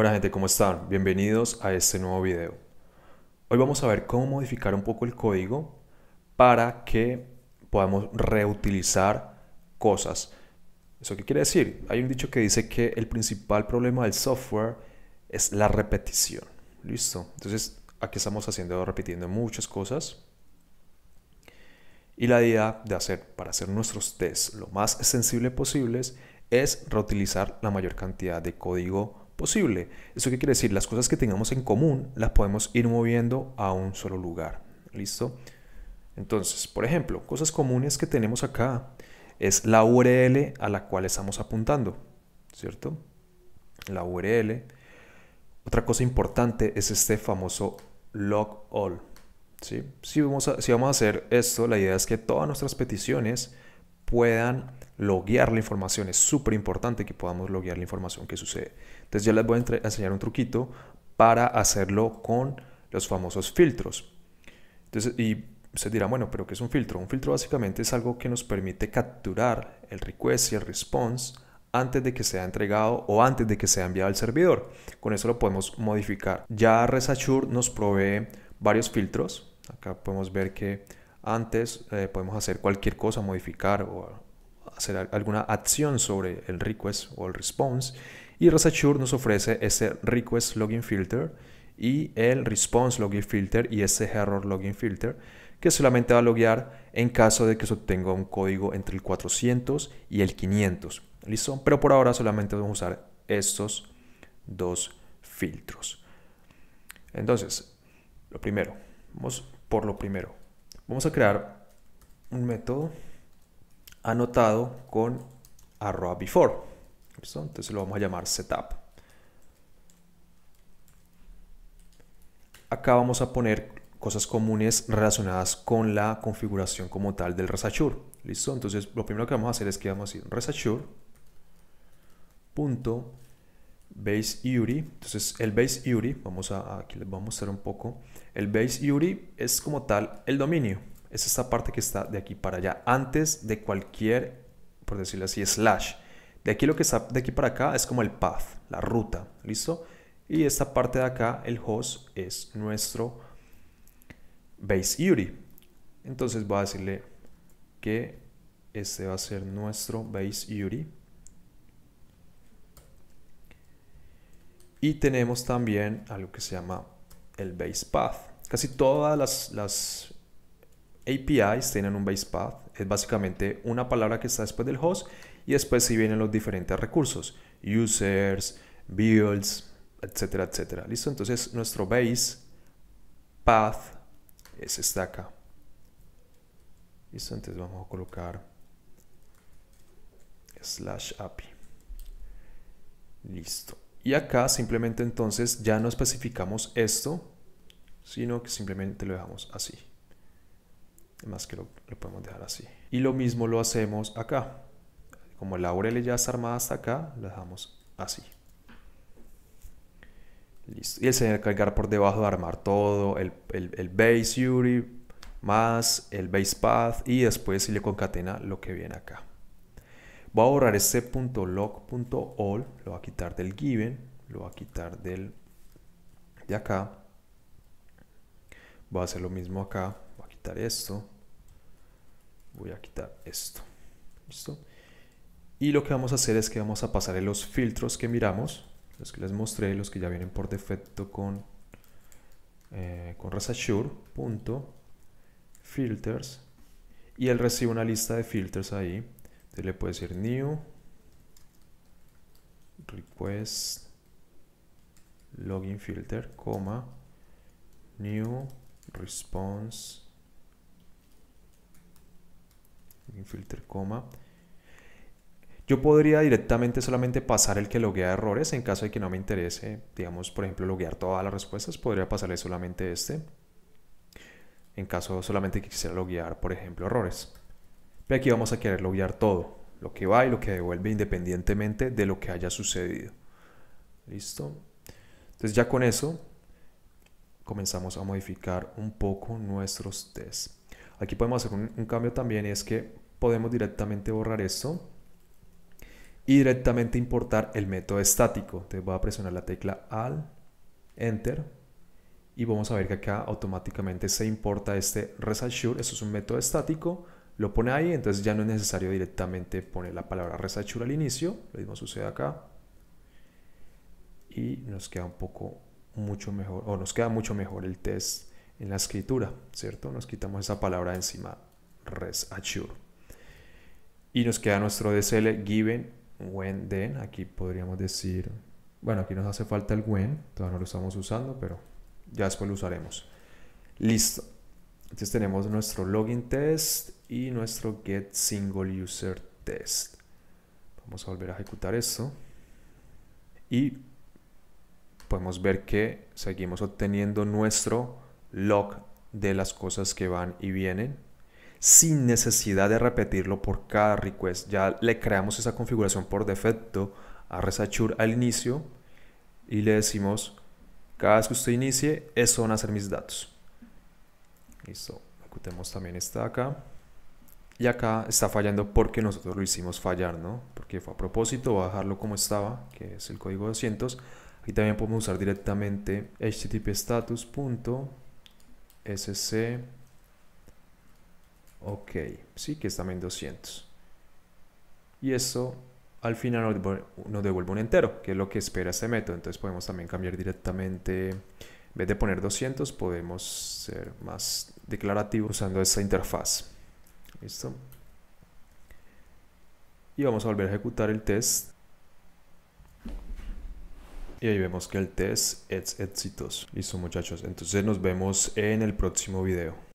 Hola gente, ¿cómo están? Bienvenidos a este nuevo video. Hoy vamos a ver cómo modificar un poco el código para que podamos reutilizar cosas. ¿Eso qué quiere decir? Hay un dicho que dice que el principal problema del software es la repetición. Listo. Entonces, aquí estamos haciendo, repitiendo muchas cosas. Y la idea de hacer, para hacer nuestros tests lo más sensible posibles, es reutilizar la mayor cantidad de código posible. ¿Eso qué quiere decir? Las cosas que tengamos en común las podemos ir moviendo a un solo lugar. ¿Listo? Entonces, por ejemplo, cosas comunes que tenemos acá es la URL a la cual estamos apuntando, ¿cierto? La URL. Otra cosa importante es este famoso log all. Si, vamos si vamos a hacer esto, la idea es que todas nuestras peticiones puedan loguear la información. Es súper importante que podamos loguear la información que sucede. Entonces ya les voy a enseñar un truquito para hacerlo con los famosos filtros. Entonces, y se dirán, bueno, pero ¿qué es un filtro? Un filtro básicamente es algo que nos permite capturar el request y el response antes de que sea entregado o antes de que sea enviado al servidor. Con eso lo podemos modificar. Ya ResAssure nos provee varios filtros. Acá podemos ver que antes eh, podemos hacer cualquier cosa, modificar o hacer alguna acción sobre el request o el response. Y ResetSure nos ofrece ese request login filter y el response login filter y ese error login filter que solamente va a loguear en caso de que se obtenga un código entre el 400 y el 500. ¿Listo? Pero por ahora solamente vamos a usar estos dos filtros. Entonces, lo primero, vamos por lo primero. Vamos a crear un método anotado con arroba before. ¿Listo? Entonces lo vamos a llamar setup. Acá vamos a poner cosas comunes relacionadas con la configuración como tal del resature. ¿Listo? Entonces lo primero que vamos a hacer es que vamos a decir resachure punto Base URI. Entonces el Base URI, vamos a, aquí les voy a mostrar un poco. El Base URI es como tal el dominio. Es esta parte que está de aquí para allá, antes de cualquier, por decirlo así, slash. De aquí lo que está de aquí para acá es como el path, la ruta, ¿listo? Y esta parte de acá, el host, es nuestro base URI. Entonces voy a decirle que este va a ser nuestro base URI. Y tenemos también algo que se llama el base path. Casi todas las, APIs tienen un base path. Es básicamente una palabra que está después del host y después si vienen los diferentes recursos. Users, builds, etcétera, etcétera. ¿Listo? Entonces nuestro base path es esta acá. ¿Listo? Entonces vamos a colocar slash API. Listo. Y acá simplemente entonces ya no especificamos esto, sino que simplemente lo dejamos así. más que lo, podemos dejar así. Y lo mismo lo hacemos acá. Como la URL ya está armada hasta acá, la dejamos así. Listo. Y el señor cargar por debajo de armar todo, el, el, el base URI, más el base path y después si le concatena lo que viene acá. Voy a borrar este .log.all, lo voy a quitar del given, lo voy a quitar del de acá. Voy a hacer lo mismo acá, voy a quitar esto, voy a quitar esto. ¿Listo? Y lo que vamos a hacer es que vamos a pasar en los filtros que miramos, los que les mostré, los que ya vienen por defecto con, eh, con filters, y él recibe una lista de filters ahí este le puede ser new request login filter, coma new response login filter, coma yo podría directamente solamente pasar el que loguea errores en caso de que no me interese, digamos, por ejemplo, loguear todas las respuestas, podría pasarle solamente este. En caso solamente que quisiera loguear, por ejemplo, errores aquí vamos a querer loguear todo, lo que va y lo que devuelve independientemente de lo que haya sucedido. ¿Listo? Entonces ya con eso comenzamos a modificar un poco nuestros tests. Aquí podemos hacer un, cambio también es que podemos directamente borrar esto y directamente importar el método estático. Entonces voy a presionar la tecla AL, Enter, y vamos a ver que acá automáticamente se importa este ResAssure. Esto es un método estático lo pone ahí, entonces ya no es necesario directamente poner la palabra resachura al inicio, lo mismo sucede acá. Y nos queda un poco mucho mejor, o nos queda mucho mejor el test en la escritura, ¿cierto? Nos quitamos esa palabra encima, resachur. Y nos queda nuestro DSL given, when, then, aquí podríamos decir, bueno, aquí nos hace falta el when, todavía no lo estamos usando, pero ya después lo usaremos. Listo. Entonces tenemos nuestro login test y nuestro get single user test. Vamos a volver a ejecutar esto. Y podemos ver que seguimos obteniendo nuestro log de las cosas que van y vienen sin necesidad de repetirlo por cada request. Ya le creamos esa configuración por defecto a Resachure al inicio y le decimos cada vez que usted inicie, eso van a ser mis datos ejecutemos también esta acá. Y acá está fallando porque nosotros lo hicimos fallar, ¿no? Porque fue a propósito, bajarlo como estaba, que es el código 200. y también podemos usar directamente http sc Ok, sí, que es también 200. Y eso al final nos devuelve un entero, que es lo que espera este método. Entonces podemos también cambiar directamente en vez de poner 200 podemos ser más declarativos usando esta interfaz. ¿Listo? Y vamos a volver a ejecutar el test. Y ahí vemos que el test es exitoso. Listo muchachos, entonces nos vemos en el próximo video.